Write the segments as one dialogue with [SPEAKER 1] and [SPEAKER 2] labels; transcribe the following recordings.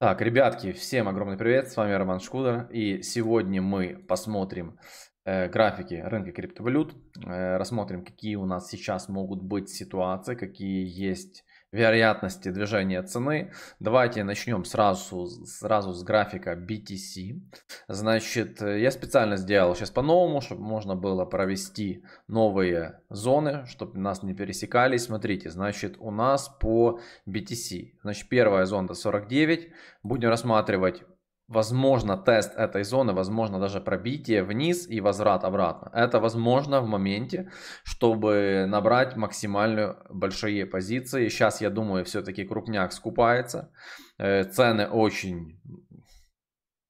[SPEAKER 1] Так, ребятки, всем огромный привет, с вами Роман Шкудер, и сегодня мы посмотрим э, графики рынка криптовалют, э, рассмотрим, какие у нас сейчас могут быть ситуации, какие есть вероятности движения цены. Давайте начнем сразу, сразу с графика BTC. Значит, я специально сделал сейчас по-новому, чтобы можно было провести новые зоны, чтобы нас не пересекались. Смотрите, значит, у нас по BTC. Значит, первая зона 49. Будем рассматривать возможно тест этой зоны, возможно даже пробитие вниз и возврат обратно. Это возможно в моменте, чтобы набрать максимально большие позиции. Сейчас, я думаю, все-таки крупняк скупается. Э, цены очень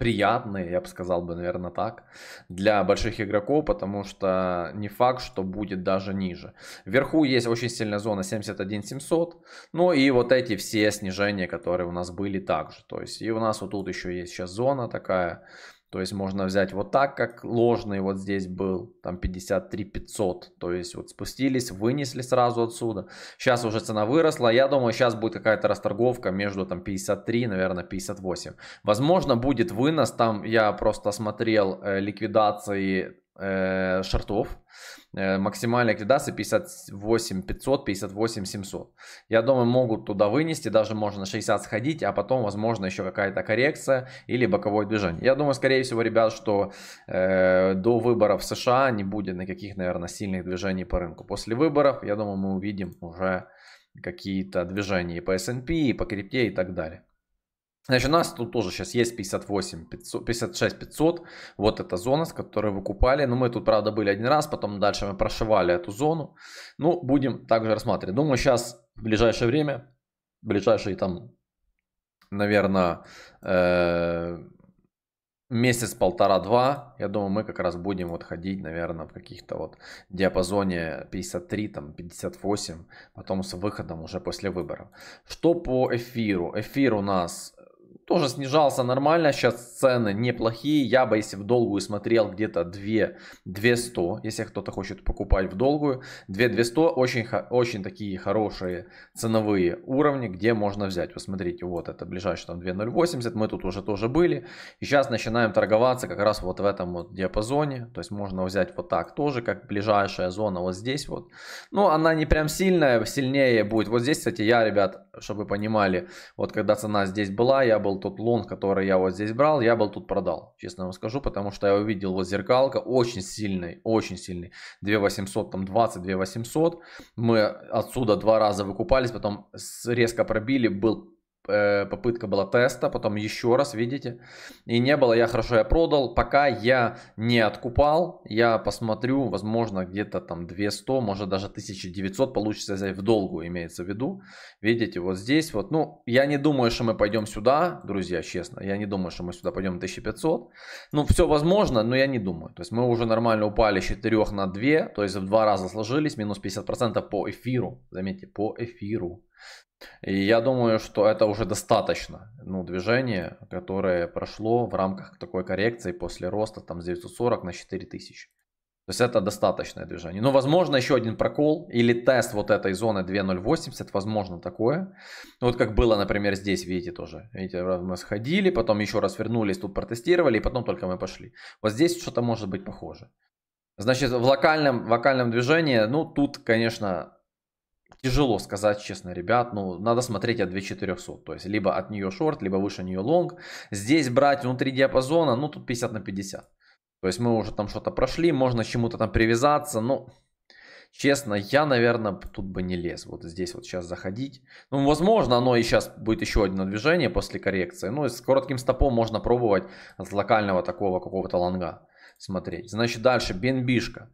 [SPEAKER 1] приятные, я бы сказал бы, наверное, так, для больших игроков, потому что не факт, что будет даже ниже. Вверху есть очень сильная зона 71 700, ну и вот эти все снижения, которые у нас были также. То есть и у нас вот тут еще есть сейчас зона такая, то есть можно взять вот так, как ложный вот здесь был, там 53 500. То есть вот спустились, вынесли сразу отсюда. Сейчас уже цена выросла. Я думаю, сейчас будет какая-то расторговка между там 53, наверное, 58. Возможно, будет вынос. Там я просто смотрел э, ликвидации Э, шортов шартов, э, максимальные ликвидации 58 500, 58 700. Я думаю, могут туда вынести, даже можно на 60 сходить, а потом, возможно, еще какая-то коррекция или боковое движение. Я думаю, скорее всего, ребят, что э, до выборов в США не будет никаких, наверное, сильных движений по рынку. После выборов, я думаю, мы увидим уже какие-то движения и по S&P, и по крипте и так далее. Значит, у нас тут тоже сейчас есть 58, 500, 56 500. Вот эта зона, с которой вы купали. Но ну, мы тут, правда, были один раз, потом дальше мы прошивали эту зону. Ну, будем также рассматривать. Думаю, сейчас, в ближайшее время, в ближайшие там, наверное, э, месяц, полтора, два, я думаю, мы как раз будем вот ходить, наверное, в каких-то вот диапазоне 53, там 58, потом с выходом уже после выборов. Что по эфиру? Эфир у нас тоже снижался нормально. Сейчас цены неплохие. Я бы, если в долгую смотрел, где-то 2 200, если кто-то хочет покупать в долгую. 2 200 очень, очень такие хорошие ценовые уровни, где можно взять. Вот смотрите, вот это ближайший там 2080. Мы тут уже тоже были. И сейчас начинаем торговаться как раз вот в этом вот диапазоне. То есть можно взять вот так тоже, как ближайшая зона вот здесь вот. Но ну, она не прям сильная, сильнее будет. Вот здесь, кстати, я, ребят, чтобы вы понимали, вот когда цена здесь была, я был тот лонг, который я вот здесь брал, я был тут продал, честно вам скажу, потому что я увидел вот зеркалка очень сильный, очень сильный, 2800, там 20, 2800, мы отсюда два раза выкупались, потом резко пробили, был Э, попытка была теста, потом еще раз, видите, и не было, я хорошо, я продал, пока я не откупал, я посмотрю, возможно, где-то там 200, может даже 1900 получится взять в долгу, имеется в виду, видите, вот здесь вот, ну, я не думаю, что мы пойдем сюда, друзья, честно, я не думаю, что мы сюда пойдем 1500, ну, все возможно, но я не думаю, то есть мы уже нормально упали с 4 на 2, то есть в два раза сложились, минус 50% по эфиру, заметьте, по эфиру, и я думаю, что это уже достаточно ну, движение, которое прошло в рамках такой коррекции после роста там, с 940 на 4000. То есть это достаточное движение. Но возможно еще один прокол или тест вот этой зоны 2.080, возможно такое. Ну, вот как было, например, здесь, видите тоже. Видите, мы сходили, потом еще раз вернулись, тут протестировали, и потом только мы пошли. Вот здесь что-то может быть похоже. Значит, в локальном, вокальном движении, ну тут, конечно, Тяжело сказать, честно, ребят. Ну, надо смотреть от 2400. То есть, либо от нее шорт, либо выше нее лонг. Здесь брать внутри диапазона, ну, тут 50 на 50. То есть, мы уже там что-то прошли, можно чему-то там привязаться. но честно, я, наверное, тут бы не лез. Вот здесь вот сейчас заходить. Ну, возможно, оно и сейчас будет еще одно движение после коррекции. Ну, и с коротким стопом можно пробовать от локального такого какого-то лонга смотреть. Значит, дальше BNB-шка.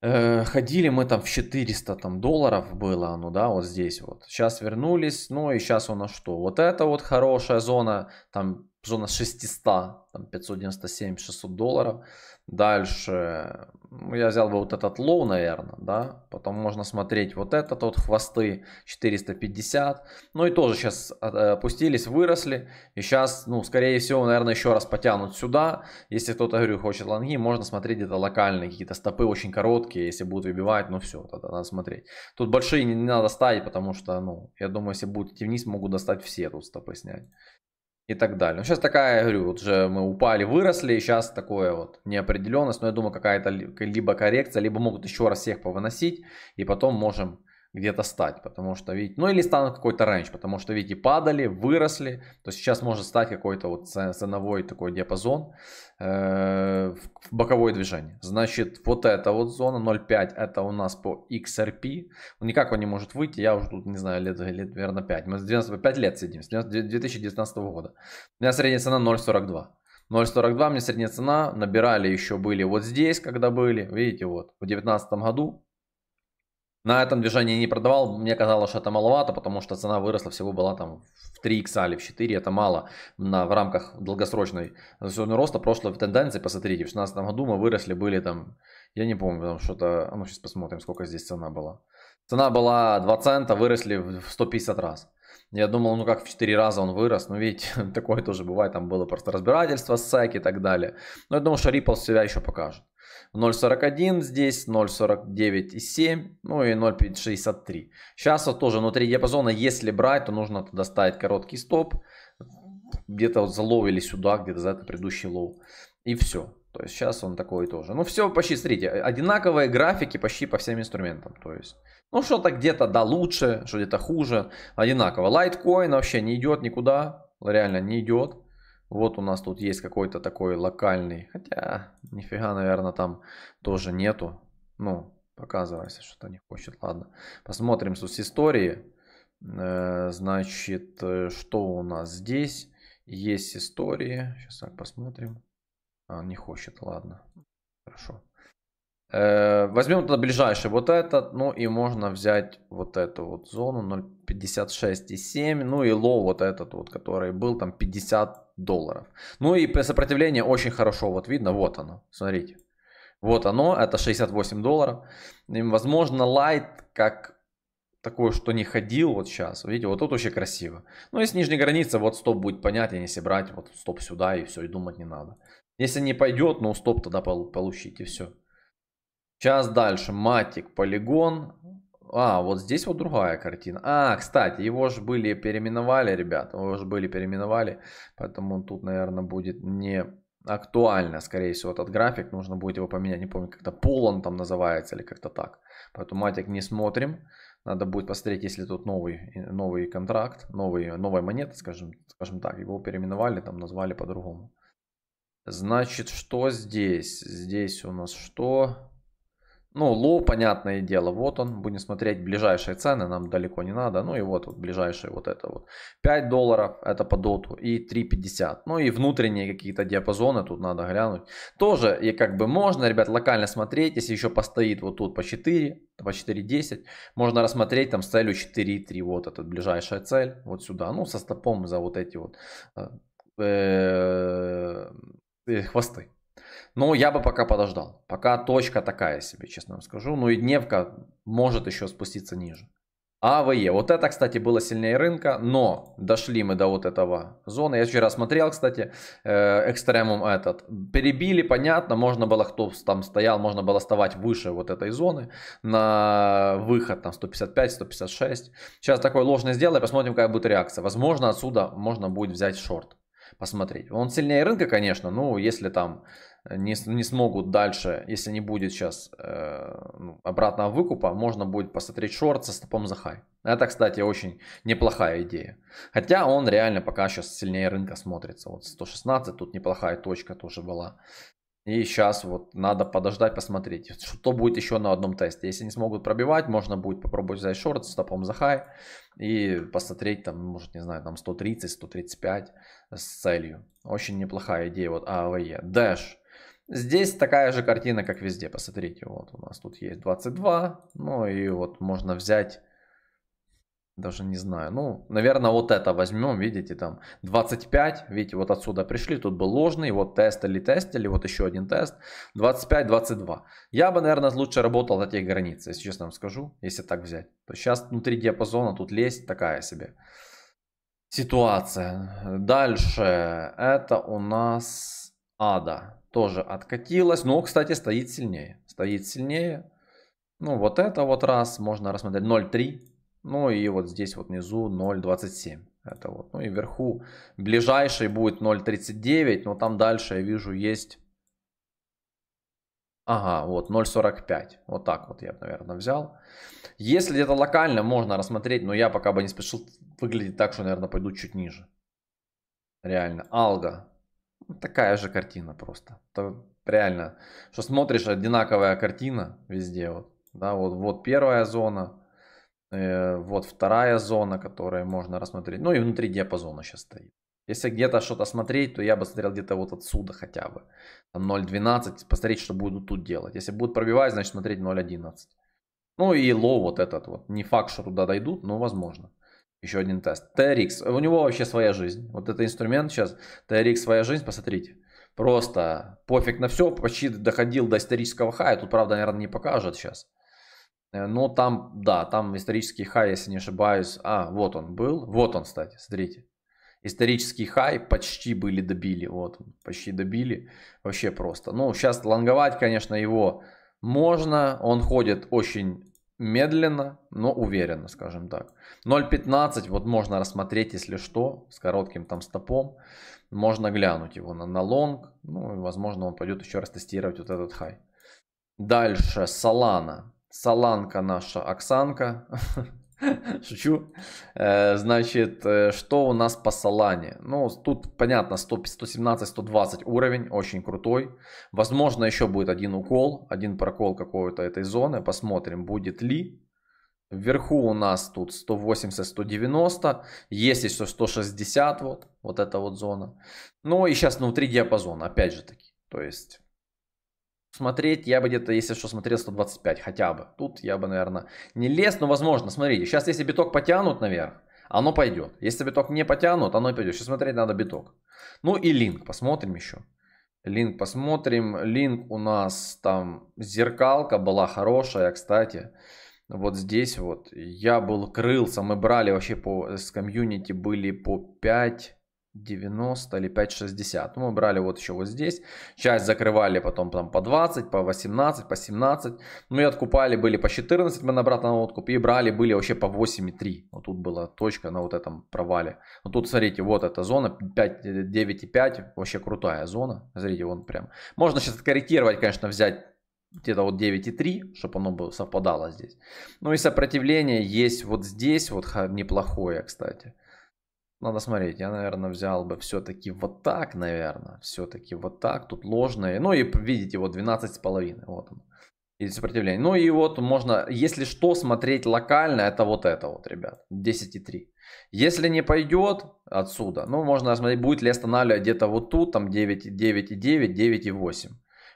[SPEAKER 1] Э, ходили мы там в 400 там, долларов было, ну да, вот здесь вот. Сейчас вернулись, ну и сейчас у нас что? Вот это вот хорошая зона, там зона 600, там 597, 600 долларов. Дальше ну, я взял бы вот этот лоу, наверное, да, потом можно смотреть вот этот вот хвосты 450, ну и тоже сейчас э, опустились, выросли, и сейчас, ну, скорее всего, наверное, еще раз потянут сюда, если кто-то, говорю, хочет лонги, можно смотреть где-то локальные, какие-то стопы очень короткие, если будут выбивать, ну все, тогда надо смотреть. Тут большие не, надо ставить, потому что, ну, я думаю, если будут идти вниз, могут достать все тут стопы снять и так далее. Но ну, сейчас такая, я говорю, вот же мы упали, выросли, и сейчас такое вот неопределенность, но я думаю, какая-то либо коррекция, либо могут еще раз всех повыносить, и потом можем где-то стать, потому что, видите, ну или станут какой-то рейндж, потому что, видите, падали, выросли, то сейчас может стать какой-то вот ценовой такой диапазон э, в боковое движение. Значит, вот эта вот зона 0.5, это у нас по XRP, ну, никак он не может выйти, я уже тут, не знаю, лет, лет верно 5, мы с 90, лет сидим, с 2019 года. У меня средняя цена 0.42. 0.42 мне средняя цена, набирали еще были вот здесь, когда были, видите, вот, в 2019 году, на этом движении не продавал. Мне казалось, что это маловато, потому что цена выросла всего была там в 3 икса или в 4. Это мало на, в рамках долгосрочной зоны роста. Прошлой тенденции, посмотрите, в 2016 году мы выросли, были там, я не помню, там что-то, а ну сейчас посмотрим, сколько здесь цена была. Цена была 2 цента, выросли в 150 раз. Я думал, ну как в 4 раза он вырос, но ну, ведь такое тоже бывает, там было просто разбирательство с SEC и так далее. Но я думал, что Ripple себя еще покажет. 0.41 здесь, 0.49,7, ну и 0.63. Сейчас вот тоже внутри диапазона, если брать, то нужно туда ставить короткий стоп. Где-то вот заловили сюда, где-то за это предыдущий лоу. И все. То есть сейчас он такой тоже. Ну все почти, смотрите, э, одинаковые графики почти по всем инструментам. То есть, ну что-то где-то да лучше, что где-то хуже, одинаково. Лайткоин вообще не идет никуда, реально не идет. Вот у нас тут есть какой-то такой локальный, хотя нифига, наверное, там тоже нету. Ну, показывайся, что-то не хочет, ладно. Посмотрим с истории. Э, значит, э, что у нас здесь? Есть истории. Сейчас так посмотрим. А, не хочет, ладно. Хорошо. Э, возьмем тогда ближайший вот этот, ну и можно взять вот эту вот зону 0.56,7, ну и лоу вот этот вот, который был там 50 долларов. Ну и сопротивление очень хорошо, вот видно, вот оно, смотрите. Вот оно, это 68 долларов. И, возможно, лайт как такое, что не ходил вот сейчас. Видите, вот тут очень красиво. Но ну если нижняя граница, вот стоп будет понятен, если брать вот стоп сюда и все, и думать не надо. Если не пойдет, ну стоп тогда получите, все. Сейчас дальше. Матик, полигон. А, вот здесь вот другая картина. А, кстати, его же были переименовали, ребят. Его же были переименовали. Поэтому тут, наверное, будет не актуально, скорее всего, этот график. Нужно будет его поменять. Не помню, как-то Полон там называется или как-то так. Поэтому матик не смотрим. Надо будет посмотреть, если тут новый, новый контракт, новый, новая монета, скажем, скажем так. Его переименовали, там назвали по-другому. Значит, что здесь? Здесь у нас что? Ну, ло понятное дело, вот он, будем смотреть ближайшие цены, нам далеко не надо. Ну и вот, вот ближайшие вот это вот. 5 долларов, это по доту, и 3,50. Ну и внутренние какие-то диапазоны, тут надо глянуть. Тоже, и как бы можно, ребят, локально смотреть, если еще постоит вот тут по 4, по 4.10, можно рассмотреть там с целью 4.3, вот этот ближайшая цель, вот сюда. Ну, со стопом за вот эти вот э, э, хвосты. Ну, я бы пока подождал. Пока точка такая себе, честно вам скажу. Ну и дневка может еще спуститься ниже. АВЕ. Вот это, кстати, было сильнее рынка, но дошли мы до вот этого зоны. Я вчера смотрел, кстати, э, экстремум этот. Перебили, понятно, можно было, кто там стоял, можно было вставать выше вот этой зоны на выход, там 155-156. Сейчас такой ложный сделай, посмотрим, какая будет реакция. Возможно, отсюда можно будет взять шорт посмотреть. Он сильнее рынка, конечно, но если там не, не смогут дальше, если не будет сейчас э, ну, обратного выкупа, можно будет посмотреть шорт со стопом за хай. Это, кстати, очень неплохая идея. Хотя он реально пока сейчас сильнее рынка смотрится. Вот 116, тут неплохая точка тоже была. И сейчас вот надо подождать, посмотреть, что будет еще на одном тесте. Если не смогут пробивать, можно будет попробовать взять шорт с стопом за хай и посмотреть там, может, не знаю, там 130-135 с целью. Очень неплохая идея вот АВЕ. Dash Здесь такая же картина, как везде. Посмотрите, вот у нас тут есть 22. Ну и вот можно взять, даже не знаю, ну, наверное, вот это возьмем, видите, там 25. Видите, вот отсюда пришли, тут был ложный, вот тест или тест или вот еще один тест. 25, 22. Я бы, наверное, лучше работал на тех границах, если честно вам скажу, если так взять. То сейчас внутри диапазона тут лезть такая себе ситуация. Дальше это у нас ада тоже откатилась. Но, кстати, стоит сильнее. Стоит сильнее. Ну, вот это вот раз можно рассмотреть 0.3. Ну и вот здесь вот внизу 0.27. Это вот. Ну и вверху ближайший будет 0.39. Но там дальше я вижу есть... Ага, вот 0.45. Вот так вот я бы, наверное, взял. Если где-то локально можно рассмотреть, но я пока бы не спешил, выглядеть так, что, наверное, пойду чуть ниже. Реально. Алга ну, такая же картина просто. То, реально, что смотришь, одинаковая картина везде. Вот, да, вот, вот первая зона, э, вот вторая зона, которую можно рассмотреть. Ну и внутри диапазона сейчас стоит. Если где-то что-то смотреть, то я бы смотрел где-то вот отсюда хотя бы. Там 0.12, посмотреть, что будут тут делать. Если будут пробивать, значит смотреть 0.11. Ну и лоу вот этот вот. Не факт, что туда дойдут, но возможно. Еще один тест. TRX. У него вообще своя жизнь. Вот это инструмент сейчас. TRX своя жизнь, посмотрите. Просто пофиг на все. Почти доходил до исторического хая. Тут, правда, наверное, не покажет сейчас. Э, но там, да, там исторический хай, если не ошибаюсь. А, вот он был. Вот он, кстати, смотрите. Исторический хай почти были добили. Вот, почти добили. Вообще просто. Ну, сейчас лонговать, конечно, его можно. Он ходит очень медленно, но уверенно, скажем так. 0.15 вот можно рассмотреть, если что, с коротким там стопом. Можно глянуть его на, на лонг. Ну, и возможно, он пойдет еще раз тестировать вот этот хай. Дальше Солана. Соланка наша Оксанка. Шучу. Э, значит, э, что у нас по Салане? Ну, тут, понятно, 117-120 уровень, очень крутой. Возможно, еще будет один укол, один прокол какой-то этой зоны. Посмотрим, будет ли. Вверху у нас тут 180-190, есть еще 160, вот, вот эта вот зона. Ну и сейчас внутри диапазона, опять же таки. То есть смотреть, я бы где-то, если что, смотрел 125 хотя бы. Тут я бы, наверное, не лез, но возможно. Смотрите, сейчас если биток потянут наверх, оно пойдет. Если биток не потянут, оно пойдет. Сейчас смотреть надо биток. Ну и линк, посмотрим еще. Линк посмотрим. Линк у нас там зеркалка была хорошая, кстати. Вот здесь вот я был крылся, мы брали вообще по с комьюнити были по 5 90 или 5,60. Ну, мы брали вот еще вот здесь. Часть закрывали потом там по 20, по 18, по 17. Ну и откупали были по 14, мы обратно на откуп. И брали были вообще по 8,3. Вот тут была точка на вот этом провале. Вот ну, тут, смотрите, вот эта зона 5, 9,5. Э, вообще крутая зона. Смотрите, вон прям. Можно сейчас корректировать, конечно, взять где-то вот 9,3, чтобы оно бы совпадало здесь. Ну и сопротивление есть вот здесь, вот неплохое, кстати. Надо ну, смотреть, я, наверное, взял бы все-таки вот так, наверное, все-таки вот так, тут ложные, ну и видите, вот 12,5, вот он, и сопротивление. Ну и вот можно, если что, смотреть локально, это вот это вот, ребят, 10,3. Если не пойдет отсюда, ну можно смотреть, будет ли останавливать где-то вот тут, там 9,9, 9,8.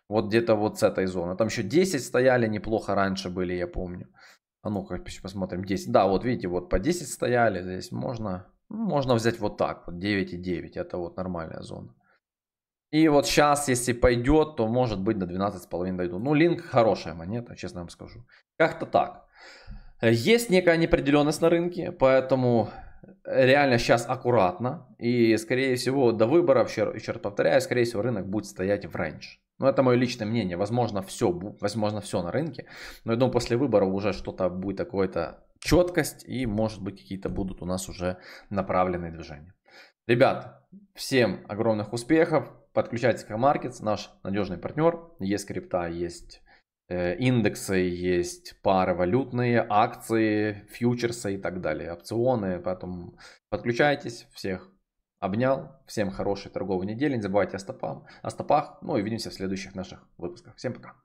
[SPEAKER 1] Вот где-то вот с этой зоны. Там еще 10 стояли, неплохо раньше были, я помню. А ну-ка, посмотрим, 10. Да, вот видите, вот по 10 стояли, здесь можно можно взять вот так, вот 9,9, это вот нормальная зона. И вот сейчас, если пойдет, то может быть до 12,5 дойду. Ну, линк хорошая монета, честно вам скажу. Как-то так. Э, есть некая неопределенность на рынке, поэтому э, реально сейчас аккуратно. И, скорее всего, до выборов, еще раз повторяю, скорее всего, рынок будет стоять в рейндж. Но ну, это мое личное мнение. Возможно, все, возможно, все на рынке. Но я думаю, после выборов уже что-то будет какое-то четкость и, может быть, какие-то будут у нас уже направленные движения. Ребят, всем огромных успехов. Подключайтесь к Markets, наш надежный партнер. Есть крипта, есть э, индексы, есть пары валютные, акции, фьючерсы и так далее, опционы. Поэтому подключайтесь, всех обнял, всем хорошей торговой недели, не забывайте о стопах, о стопах, ну и увидимся в следующих наших выпусках. Всем пока!